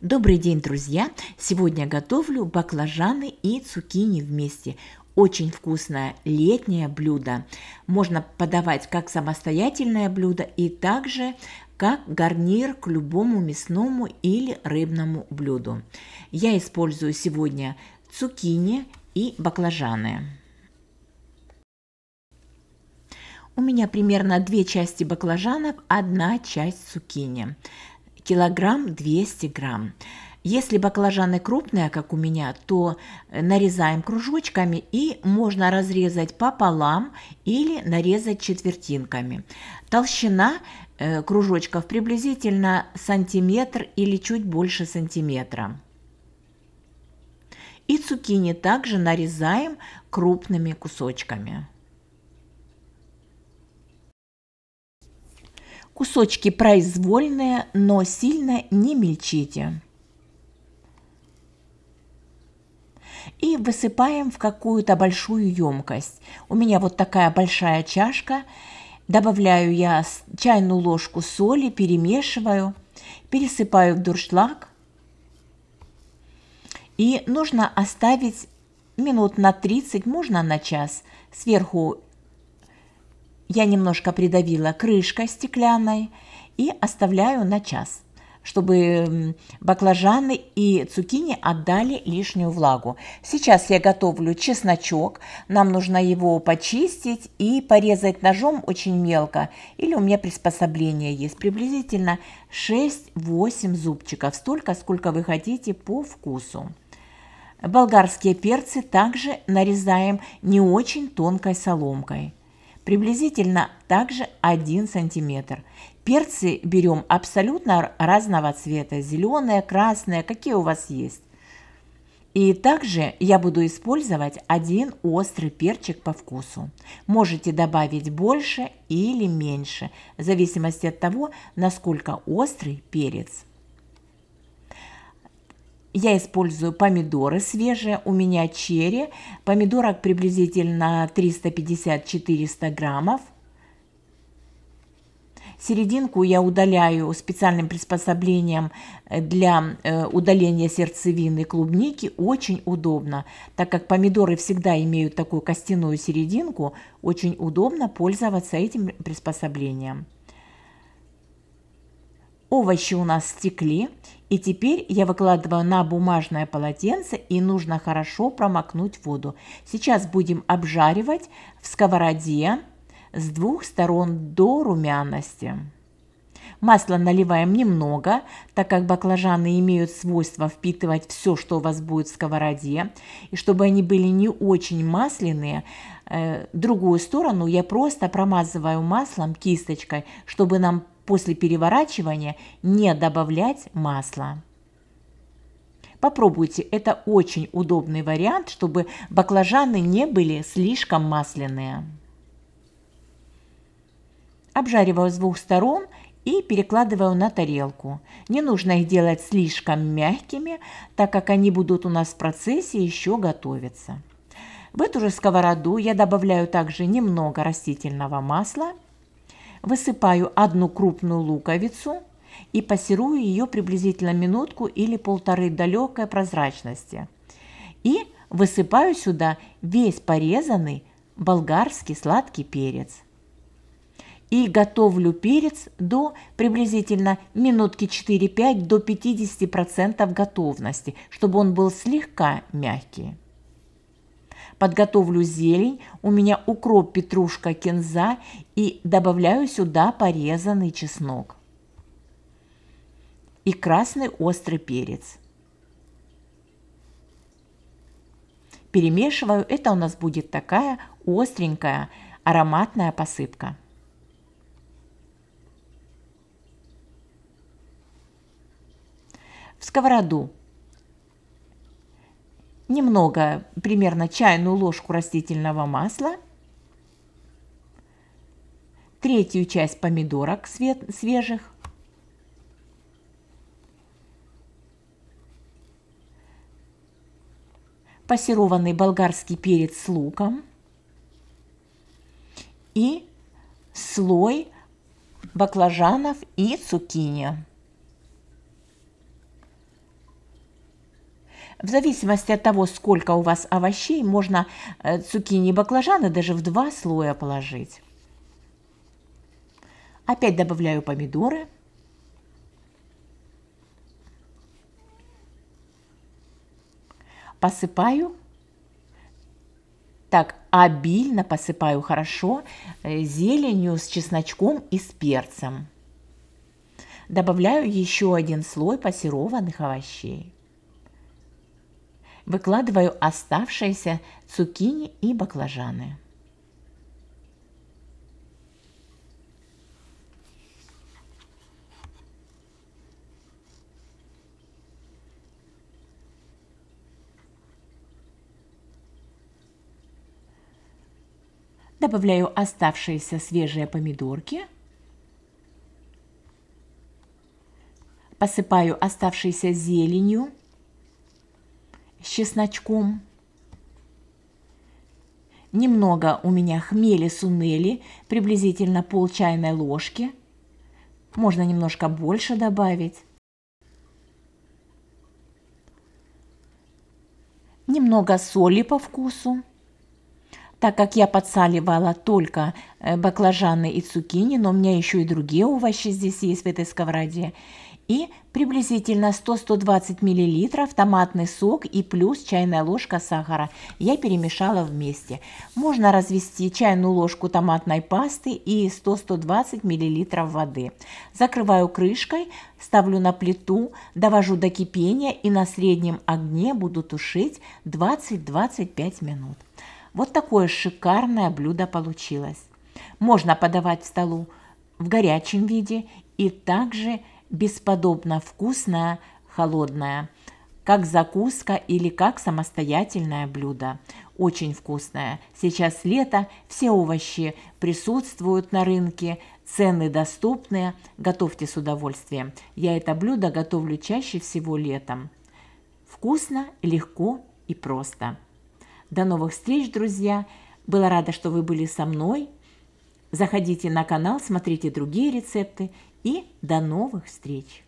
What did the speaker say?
Добрый день, друзья! Сегодня готовлю баклажаны и цукини вместе. Очень вкусное летнее блюдо. Можно подавать как самостоятельное блюдо и также как гарнир к любому мясному или рыбному блюду. Я использую сегодня цукини и баклажаны. У меня примерно две части баклажанов, одна часть цукини килограмм 200 грамм. Если баклажаны крупные, как у меня, то нарезаем кружочками и можно разрезать пополам или нарезать четвертинками. Толщина э, кружочков приблизительно сантиметр или чуть больше сантиметра. И цукини также нарезаем крупными кусочками. Кусочки произвольные, но сильно не мельчите. И высыпаем в какую-то большую емкость. У меня вот такая большая чашка. Добавляю я чайную ложку соли, перемешиваю, пересыпаю в дуршлаг. И нужно оставить минут на 30, можно на час. Сверху я немножко придавила крышкой стеклянной и оставляю на час чтобы баклажаны и цукини отдали лишнюю влагу. Сейчас я готовлю чесночок. Нам нужно его почистить и порезать ножом очень мелко. Или у меня приспособление есть. Приблизительно 6-8 зубчиков. Столько, сколько вы хотите по вкусу. Болгарские перцы также нарезаем не очень тонкой соломкой приблизительно также 1 см. Перцы берем абсолютно разного цвета, зеленые, красные, какие у вас есть. И также я буду использовать один острый перчик по вкусу. Можете добавить больше или меньше, в зависимости от того, насколько острый перец. Я использую помидоры свежие, у меня черри, помидорок приблизительно 350-400 граммов. Серединку я удаляю специальным приспособлением для э, удаления сердцевины клубники. Очень удобно, так как помидоры всегда имеют такую костяную серединку, очень удобно пользоваться этим приспособлением. Овощи у нас стекли, и теперь я выкладываю на бумажное полотенце и нужно хорошо промокнуть воду. Сейчас будем обжаривать в сковороде с двух сторон до румяности. Масло наливаем немного, так как баклажаны имеют свойство впитывать все, что у вас будет в сковороде. И чтобы они были не очень масляные, э, другую сторону я просто промазываю маслом кисточкой, чтобы нам после переворачивания не добавлять масла. Попробуйте, это очень удобный вариант, чтобы баклажаны не были слишком масляные. Обжариваю с двух сторон и перекладываю на тарелку. Не нужно их делать слишком мягкими, так как они будут у нас в процессе еще готовиться. В эту же сковороду я добавляю также немного растительного масла Высыпаю одну крупную луковицу и пассирую ее приблизительно минутку или полторы до легкой прозрачности. И высыпаю сюда весь порезанный болгарский сладкий перец. И готовлю перец до приблизительно минутки 4-5 до 50% готовности, чтобы он был слегка мягкий. Подготовлю зелень, у меня укроп, петрушка, кинза и добавляю сюда порезанный чеснок и красный острый перец. Перемешиваю, это у нас будет такая остренькая ароматная посыпка. В сковороду немного, примерно чайную ложку растительного масла, третью часть помидорок свежих, пассерованный болгарский перец с луком и слой баклажанов и цукини. В зависимости от того, сколько у вас овощей, можно э, цукини и баклажаны даже в два слоя положить. Опять добавляю помидоры. Посыпаю. Так, обильно посыпаю хорошо э, зеленью с чесночком и с перцем. Добавляю еще один слой пассерованных овощей. Выкладываю оставшиеся цукини и баклажаны. добавляю оставшиеся свежие помидорки, посыпаю оставшейся зеленью, с чесночком. Немного у меня хмели-сунели, приблизительно пол чайной ложки. Можно немножко больше добавить. Немного соли по вкусу. Так как я подсаливала только э, баклажаны и цукини, но у меня еще и другие овощи здесь есть в этой сковороде, и приблизительно 100-120 мл томатный сок и плюс чайная ложка сахара. Я перемешала вместе. Можно развести чайную ложку томатной пасты и 100-120 мл воды. Закрываю крышкой, ставлю на плиту, довожу до кипения и на среднем огне буду тушить 20-25 минут. Вот такое шикарное блюдо получилось. Можно подавать в столу в горячем виде и также – бесподобно вкусная, холодная, как закуска или как самостоятельное блюдо. Очень вкусное. Сейчас лето, все овощи присутствуют на рынке, цены доступны, готовьте с удовольствием. Я это блюдо готовлю чаще всего летом. Вкусно, легко и просто. До новых встреч, друзья! Была рада, что вы были со мной. Заходите на канал, смотрите другие рецепты и до новых встреч!